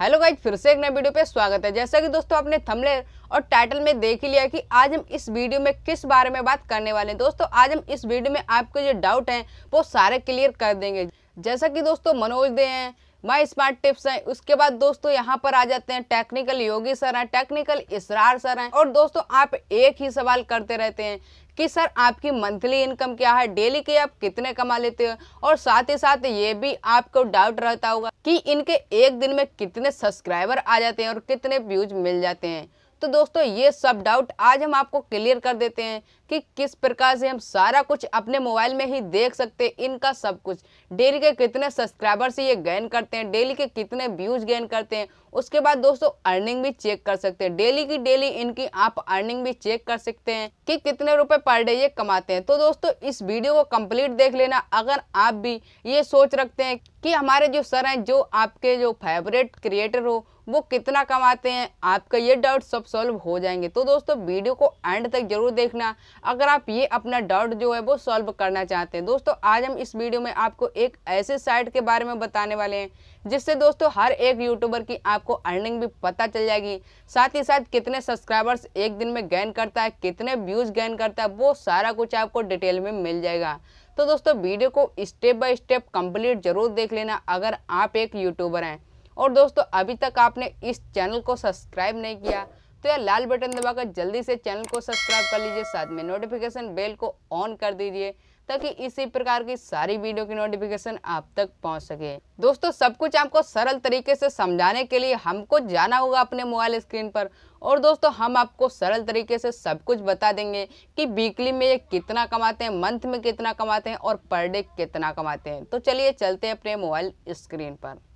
hello guys फिर से एक नए वीडियो पे स्वागत है जैसा कि दोस्तों आपने थमले और टाइटल में देख ही लिया कि आज हम इस वीडियो में किस बारे में बात करने वाले हैं दोस्तों आज हम इस वीडियो में आपके जो डाउट हैं वो सारे क्लियर कर देंगे जैसा कि दोस्तों मनोज दे हैं माई स्मार्ट टिप्स हैं उसके बाद दोस्तों यहाँ पर आ जाते हैं टेक्निकल योगी सर हैं टेक्निकल इसरार सर हैं और दोस्तों आप एक ही सवाल करते रहते हैं कि सर आपकी मंथली इनकम क्या है डेली के आप कितने कमा लेते हो और साथ ही साथ ये भी आपको डाउट रहता होगा कि इनके एक दिन में कितने सब्सक्राइबर आ जाते हैं और कितने व्यूज मिल जाते हैं तो दोस्तों ये सब डाउट आज हम आपको क्लियर कर देते हैं कि किस प्रकार से हम सारा कुछ अपने मोबाइल में ही देख सकते हैं इनका सब कुछ डेली के कितने सब्सक्राइबर से ये गेन करते हैं डेली के कितने व्यूज गेन करते हैं उसके बाद दोस्तों अर्निंग भी चेक कर सकते हैं डेली की डेली इनकी आप अर्निंग भी चेक कर सकते हैं कि कितने रुपए पर डे ये कमाते हैं तो दोस्तों इस वीडियो को कंप्लीट देख लेना अगर आप भी ये सोच रखते हैं कि हमारे जो सर हैं जो आपके जो फेवरेट क्रिएटर हो वो कितना कमाते हैं आपका ये डाउट सब सॉल्व हो जाएंगे तो दोस्तों वीडियो को एंड तक जरूर देखना अगर आप ये अपना डाउट जो है वो सॉल्व करना चाहते हैं दोस्तों आज हम इस वीडियो में आपको एक ऐसे साइट के बारे में बताने वाले हैं जिससे दोस्तों हर एक यूट्यूबर की आपको अर्निंग भी पता चल जाएगी साथ ही साथ कितने सब्सक्राइबर्स एक दिन में गेन करता है कितने व्यूज़ गेन करता है वो सारा कुछ आपको डिटेल में मिल जाएगा तो दोस्तों वीडियो को स्टेप बाय स्टेप कंप्लीट जरूर देख लेना अगर आप एक यूट्यूबर हैं और दोस्तों अभी तक आपने इस चैनल को सब्सक्राइब नहीं किया तो यार लाल बटन दबाकर जल्दी से चैनल को सब्सक्राइब कर लीजिए साथ में नोटिफिकेशन बेल को ऑन कर दीजिए ताकि इसी प्रकार की सारी वीडियो की नोटिफिकेशन आप तक पहुंच सके दोस्तों सब कुछ आपको सरल तरीके से समझाने के लिए हमको जाना होगा अपने मोबाइल स्क्रीन पर और दोस्तों हम आपको सरल तरीके से सब कुछ बता देंगे कि वीकली में ये कितना कमाते हैं मंथ में कितना कमाते हैं और पर डे कितना कमाते हैं तो चलिए चलते हैं अपने मोबाइल स्क्रीन पर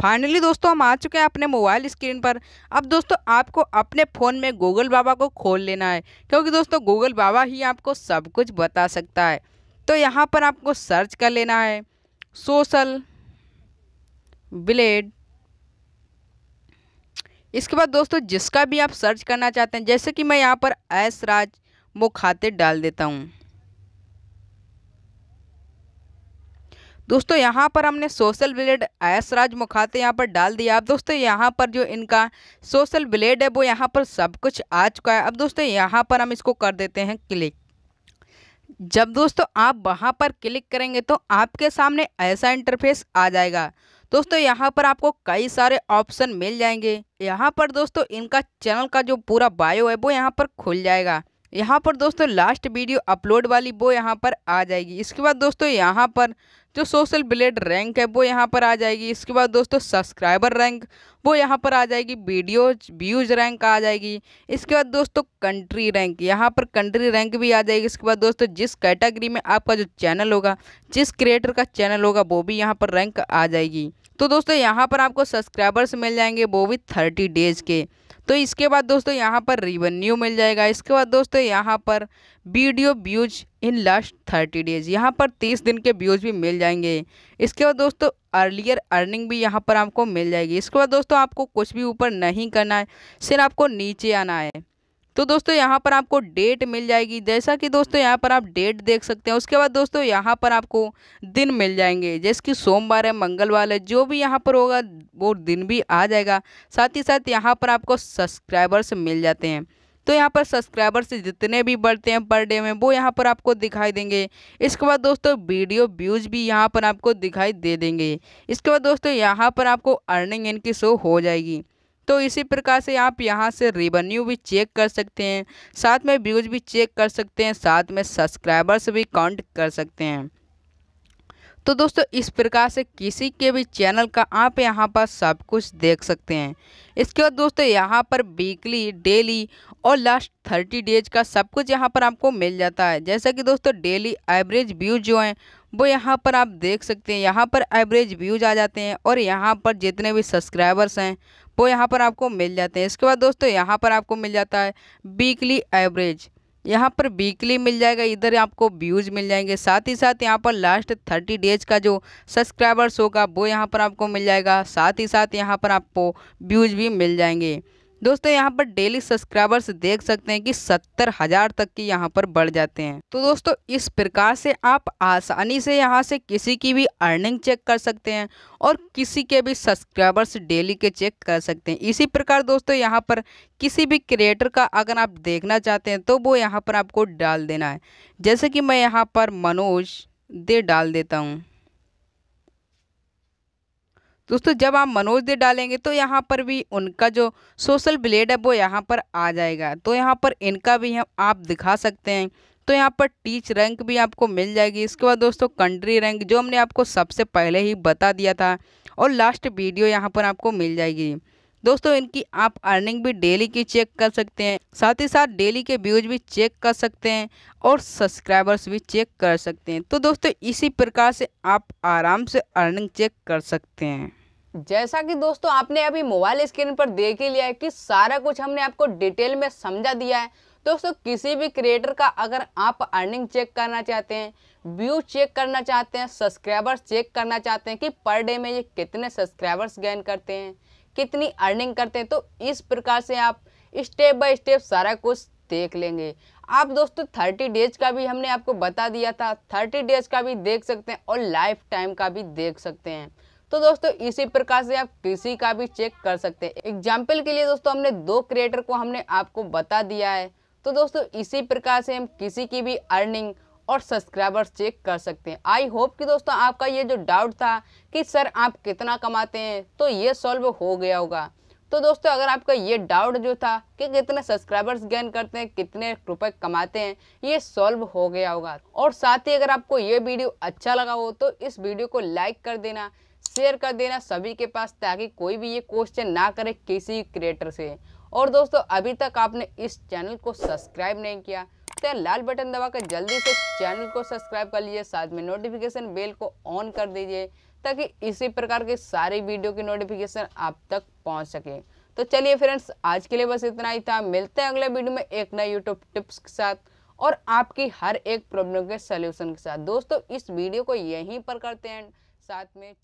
फाइनली दोस्तों हम आ चुके हैं अपने मोबाइल स्क्रीन पर अब दोस्तों आपको अपने फ़ोन में गूगल बाबा को खोल लेना है क्योंकि दोस्तों गूगल बाबा ही आपको सब कुछ बता सकता है तो यहाँ पर आपको सर्च कर लेना है सोशल ब्लेड इसके बाद दोस्तों जिसका भी आप सर्च करना चाहते हैं जैसे कि मैं यहाँ पर ऐश राज मुखाते डाल देता हूँ दोस्तों यहाँ पर हमने सोशल ब्लेड ऐसराज मुखाते यहाँ पर डाल दिया अब दोस्तों यहाँ पर जो इनका सोशल ब्लेड है वो यहाँ पर सब कुछ आ चुका है अब दोस्तों यहाँ पर हम इसको कर देते हैं क्लिक जब दोस्तों आप वहाँ पर क्लिक करेंगे तो आपके सामने ऐसा इंटरफेस आ जाएगा दोस्तों यहाँ पर आपको कई सारे ऑप्शन मिल जाएंगे यहाँ पर दोस्तों इनका चैनल का जो पूरा बायो है वो यहाँ पर खुल जाएगा यहाँ पर दोस्तों लास्ट वीडियो अपलोड वाली वो यहाँ पर आ जाएगी इसके बाद दोस्तों यहाँ पर जो सोशल ब्लेड रैंक है वो यहाँ पर आ जाएगी इसके बाद दोस्तों सब्सक्राइबर रैंक वो यहाँ पर आ जाएगी वीडियो व्यूज रैंक आ जाएगी इसके बाद दोस्तों कंट्री रैंक यहाँ पर कंट्री रैंक भी आ जाएगी इसके बाद दोस्तों जिस कैटेगरी में आपका जो चैनल होगा जिस क्रिएटर का चैनल होगा वो भी यहाँ पर रैंक आ जाएगी तो दोस्तों यहाँ पर आपको सब्सक्राइबर्स मिल जाएंगे वो भी थर्टी डेज़ के तो इसके बाद दोस्तों यहाँ पर रिवेन्यू मिल जाएगा इसके बाद दोस्तों यहाँ पर video views in last thirty days यहाँ पर तीस दिन के व्यूज भी मिल जाएंगे इसके बाद दोस्तों अर्लियर अर्निंग भी यहाँ पर आपको मिल जाएगी इसके बाद दोस्तों आपको कुछ भी ऊपर नहीं करना है सिर्फ आपको नीचे आना है तो दोस्तों यहाँ पर आपको डेट मिल जाएगी जैसा कि दोस्तों यहाँ पर आप डेट देख सकते हैं उसके बाद दोस्तों यहाँ पर आपको दिन मिल जाएंगे जैसे कि सोमवार है मंगलवार है जो भी यहाँ पर होगा वो दिन भी आ जाएगा साथ ही साथ यहाँ पर आपको सब्सक्राइबर्स मिल जाते हैं तो यहाँ पर सब्सक्राइबर्स जितने भी बढ़ते हैं पर डे में वो यहाँ पर आपको दिखाई देंगे इसके बाद दोस्तों वीडियो व्यूज भी यहाँ पर आपको दिखाई दे देंगे इसके बाद दोस्तों यहाँ पर आपको अर्निंग इनकी शो हो जाएगी तो इसी प्रकार से आप यहाँ से रेवन्यू भी चेक कर सकते हैं साथ में व्यूज़ भी चेक कर सकते हैं साथ में सब्सक्राइबर्स भी काउंट कर सकते हैं तो दोस्तों इस प्रकार से किसी के भी चैनल का आप यहाँ पर सब कुछ देख सकते हैं इसके बाद दोस्तों यहाँ पर वीकली डेली और लास्ट थर्टी डेज का सब कुछ यहाँ पर आपको मिल जाता है जैसा कि दोस्तों डेली एवरेज व्यूज जो हैं वो यहाँ पर आप देख सकते हैं यहाँ पर एवरेज व्यूज आ जाते हैं और यहाँ पर जितने भी सब्सक्राइबर्स हैं वो यहाँ पर आपको मिल जाते हैं इसके बाद दोस्तों यहाँ पर आपको मिल जाता है वीकली एवरेज यहाँ पर वीकली मिल जाएगा इधर आपको व्यूज मिल जाएंगे साथ ही साथ यहाँ पर लास्ट थर्टी डेज का जो सब्सक्राइबर्स होगा वो यहाँ पर आपको मिल जाएगा साथ ही साथ यहाँ पर आपको व्यूज भी मिल जाएंगे दोस्तों यहाँ पर डेली सब्सक्राइबर्स देख सकते हैं कि सत्तर हजार तक की यहाँ पर बढ़ जाते हैं तो दोस्तों इस प्रकार से आप आसानी से यहाँ से किसी की भी अर्निंग चेक कर सकते हैं और किसी के भी सब्सक्राइबर्स डेली के चेक कर सकते हैं इसी प्रकार दोस्तों यहाँ पर किसी भी क्रिएटर का अगर आप देखना चाहते हैं तो वो यहाँ पर आपको डाल देना है जैसे कि मैं यहाँ पर मनोज दे डाल देता हूँ दोस्तों जब आप मनोज दे डालेंगे तो यहाँ पर भी उनका जो सोशल ब्लेड है वो यहाँ पर आ जाएगा तो यहाँ पर इनका भी हम आप दिखा सकते हैं तो यहाँ पर टीच रैंक भी आपको मिल जाएगी इसके बाद दोस्तों कंट्री रैंक जो हमने आपको सबसे पहले ही बता दिया था और लास्ट वीडियो यहाँ पर आपको मिल जाएगी दोस्तों इनकी आप अर्निंग भी डेली की चेक कर सकते हैं साथ ही साथ डेली के व्यूज भी चेक कर सकते हैं और सब्सक्राइबर्स भी चेक कर सकते हैं तो दोस्तों इसी प्रकार से आप आराम से अर्निंग चेक कर सकते हैं जैसा कि दोस्तों आपने अभी मोबाइल स्क्रीन पर देख ही लिया है कि सारा कुछ हमने आपको डिटेल में समझा दिया है दोस्तों किसी भी क्रिएटर का अगर आप अर्निंग चेक करना चाहते हैं व्यू चेक करना चाहते हैं सब्सक्राइबर्स चेक करना चाहते हैं कि पर डे में ये कितने सब्सक्राइबर्स गेन करते हैं कितनी अर्निंग करते हैं तो इस प्रकार से आप स्टेप बाय स्टेप सारा कुछ देख लेंगे आप दोस्तों थर्टी डेज का भी हमने आपको बता दिया था थर्टी डेज का भी देख सकते हैं और लाइफ टाइम का भी देख सकते हैं तो दोस्तों इसी प्रकार से आप किसी का भी चेक कर सकते हैं एग्जाम्पल के लिए दोस्तों हमने दो क्रिएटर को हमने आपको बता दिया है तो दोस्तों इसी प्रकार से हम किसी की भी अर्निंग और सब्सक्राइबर्स चेक कर सकते हैं आई होप कि दोस्तों आपका ये जो डाउट था कि सर आप कितना कमाते हैं तो ये सॉल्व हो गया होगा तो दोस्तों अगर आपका ये डाउट जो था कि कितने सब्सक्राइबर्स गेन करते हैं कितने रुपए कमाते हैं ये सॉल्व हो गया होगा और साथ ही अगर आपको ये वीडियो अच्छा लगा हो तो इस वीडियो को लाइक कर देना शेयर कर देना सभी के पास ताकि कोई भी ये क्वेश्चन ना करे किसी क्रिएटर से और दोस्तों अभी तक आपने इस चैनल को सब्सक्राइब नहीं किया तो लाल बटन दबाकर जल्दी से चैनल को सब्सक्राइब कर लीजिए साथ में नोटिफिकेशन बेल को ऑन कर दीजिए ताकि इसी प्रकार के सारे वीडियो की नोटिफिकेशन आप तक पहुंच सके तो चलिए फ्रेंड्स आज के लिए बस इतना ही था मिलते हैं अगले वीडियो में एक नए यूट्यूब टिप्स के साथ और आपकी हर एक प्रॉब्लम के सोल्यूशन के साथ दोस्तों इस वीडियो को यहीं पर करते हैं साथ में